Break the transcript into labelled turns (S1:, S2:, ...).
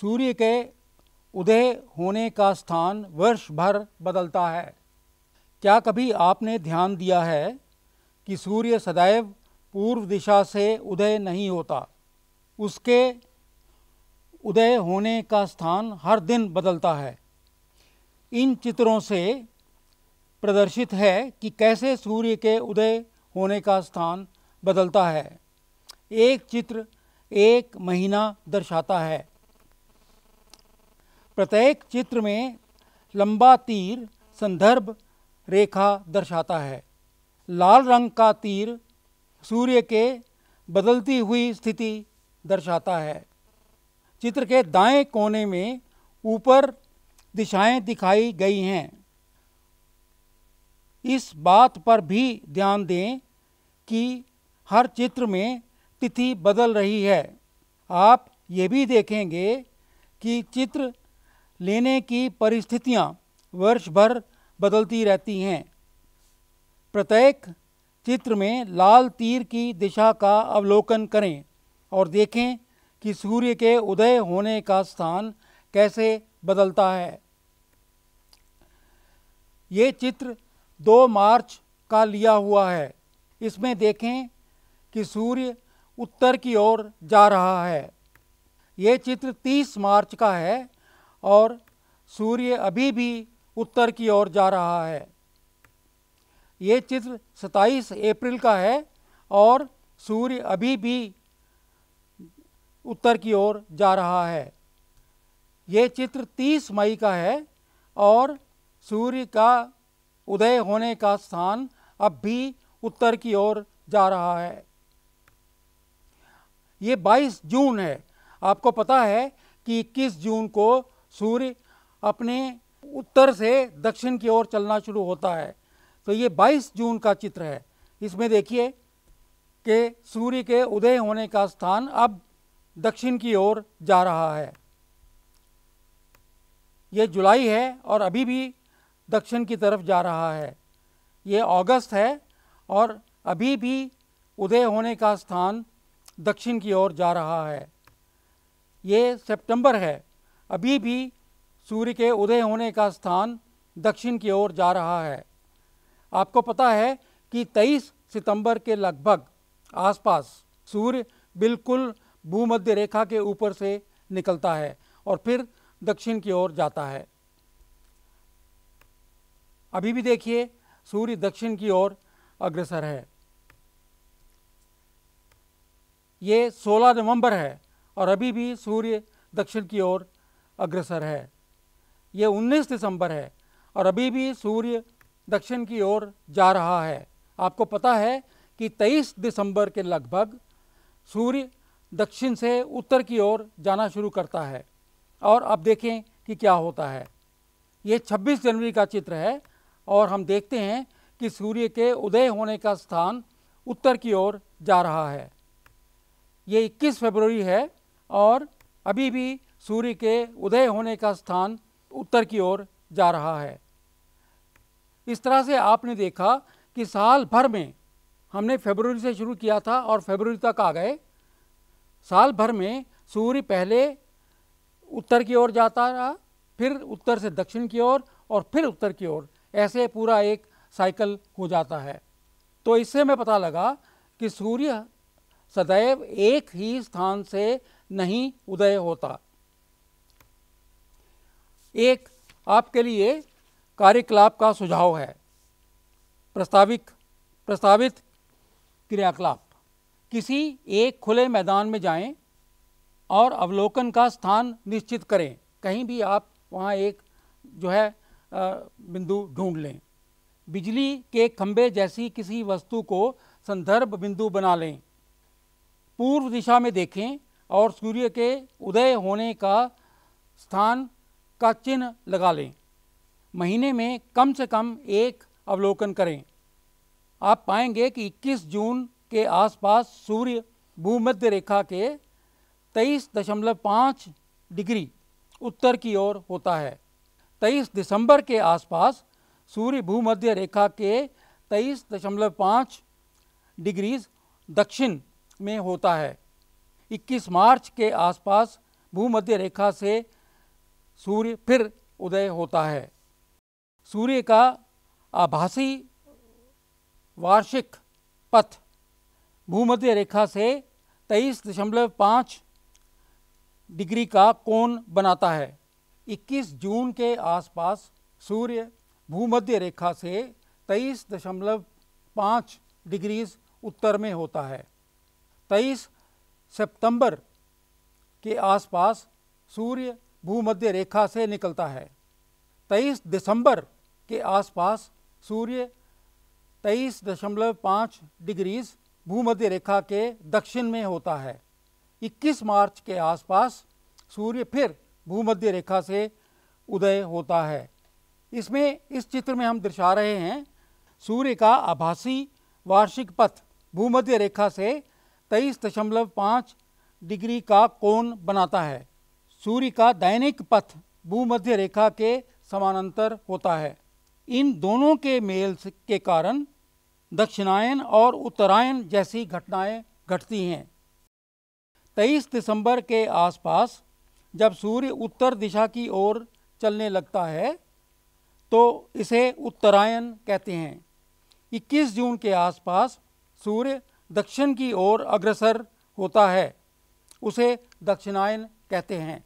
S1: सूर्य के उदय होने का स्थान वर्ष भर बदलता है क्या कभी आपने ध्यान दिया है कि सूर्य सदैव पूर्व दिशा से उदय नहीं होता उसके उदय होने का स्थान हर दिन बदलता है इन चित्रों से प्रदर्शित है कि कैसे सूर्य के उदय होने का स्थान बदलता है एक चित्र एक महीना दर्शाता है प्रत्येक चित्र में लंबा तीर संदर्भ रेखा दर्शाता है लाल रंग का तीर सूर्य के बदलती हुई स्थिति दर्शाता है चित्र के दाएं कोने में ऊपर दिशाएं दिखाई गई हैं इस बात पर भी ध्यान दें कि हर चित्र में तिथि बदल रही है आप ये भी देखेंगे कि चित्र लेने की परिस्थितियां वर्ष भर बदलती रहती हैं प्रत्येक चित्र में लाल तीर की दिशा का अवलोकन करें और देखें कि सूर्य के उदय होने का स्थान कैसे बदलता है ये चित्र 2 मार्च का लिया हुआ है इसमें देखें कि सूर्य उत्तर की ओर जा रहा है ये चित्र 30 मार्च का है और सूर्य अभी भी उत्तर की ओर जा रहा है ये चित्र 27 अप्रैल का है और सूर्य अभी भी उत्तर की ओर जा रहा है ये चित्र 30 मई का है और सूर्य का उदय होने का स्थान अब भी उत्तर की ओर जा रहा है ये 22 जून है आपको पता है कि 21 जून को सूर्य अपने उत्तर से दक्षिण की ओर चलना शुरू होता है तो ये 22 जून का चित्र है इसमें देखिए कि सूर्य के उदय होने का स्थान अब दक्षिण की ओर जा रहा है ये जुलाई है और अभी भी दक्षिण की तरफ जा रहा है ये अगस्त है और अभी भी उदय होने का स्थान दक्षिण की ओर जा रहा है ये सितंबर है अभी भी सूर्य के उदय होने का स्थान दक्षिण की ओर जा रहा है आपको पता है कि 23 सितंबर के लगभग आसपास सूर्य बिल्कुल भूमध्य रेखा के ऊपर से निकलता है और फिर दक्षिण की ओर जाता है अभी भी देखिए सूर्य दक्षिण की ओर अग्रसर है ये 16 नवंबर है और अभी भी सूर्य दक्षिण की ओर अग्रसर है ये 19 दिसंबर है और अभी भी सूर्य दक्षिण की ओर जा रहा है आपको पता है कि 23 दिसंबर के लगभग सूर्य दक्षिण से उत्तर की ओर जाना शुरू करता है और अब देखें कि क्या होता है ये 26 जनवरी का चित्र है और हम देखते हैं कि सूर्य के उदय होने का स्थान उत्तर की ओर जा रहा है ये 21 फरवरी है और अभी भी सूर्य के उदय होने का स्थान उत्तर की ओर जा रहा है इस तरह से आपने देखा कि साल भर में हमने फेबररी से शुरू किया था और फेबररी तक आ गए साल भर में सूर्य पहले उत्तर की ओर जाता रहा फिर उत्तर से दक्षिण की ओर और फिर उत्तर की ओर ऐसे पूरा एक साइकिल हो जाता है तो इससे मैं पता लगा कि सूर्य सदैव एक ही स्थान से नहीं उदय होता एक आपके लिए कार्यकलाप का सुझाव है प्रस्तावित प्रस्तावित क्रियाकलाप किसी एक खुले मैदान में जाएं और अवलोकन का स्थान निश्चित करें कहीं भी आप वहाँ एक जो है बिंदु ढूंढ लें बिजली के खंभे जैसी किसी वस्तु को संदर्भ बिंदु बना लें पूर्व दिशा में देखें और सूर्य के उदय होने का स्थान का चिन्ह लगा लें महीने में कम से कम एक अवलोकन करें आप पाएंगे कि 21 जून के आसपास सूर्य भूमध्य रेखा के 23.5 डिग्री उत्तर की ओर होता है 23 दिसंबर के आसपास सूर्य भूमध्य रेखा के 23.5 डिग्रीज दक्षिण में होता है 21 मार्च के आसपास भूमध्य रेखा से सूर्य फिर उदय होता है सूर्य का आभासी वार्षिक पथ भूमध्य रेखा से 23.5 डिग्री का कोण बनाता है 21 जून के आसपास सूर्य भूमध्य रेखा से 23.5 डिग्रीज उत्तर में होता है 23 सितंबर के आसपास सूर्य भूमध्य रेखा से निकलता है 23 दिसंबर के आसपास सूर्य 23.5 डिग्रीज भूमध्य रेखा के दक्षिण में होता है 21 मार्च के आसपास सूर्य फिर भूमध्य रेखा से उदय होता है इसमें इस चित्र में हम दर्शा रहे हैं सूर्य का आभासी वार्षिक पथ भूमध्य रेखा से 23.5 डिग्री का कोण बनाता है सूर्य का दैनिक पथ भूमध्य रेखा के समानांतर होता है इन दोनों के मेल के कारण दक्षिणायन और उत्तरायण जैसी घटनाएं घटती हैं 23 दिसंबर के आसपास जब सूर्य उत्तर दिशा की ओर चलने लगता है तो इसे उत्तरायण कहते हैं 21 जून के आसपास सूर्य दक्षिण की ओर अग्रसर होता है उसे दक्षिणायन कहते हैं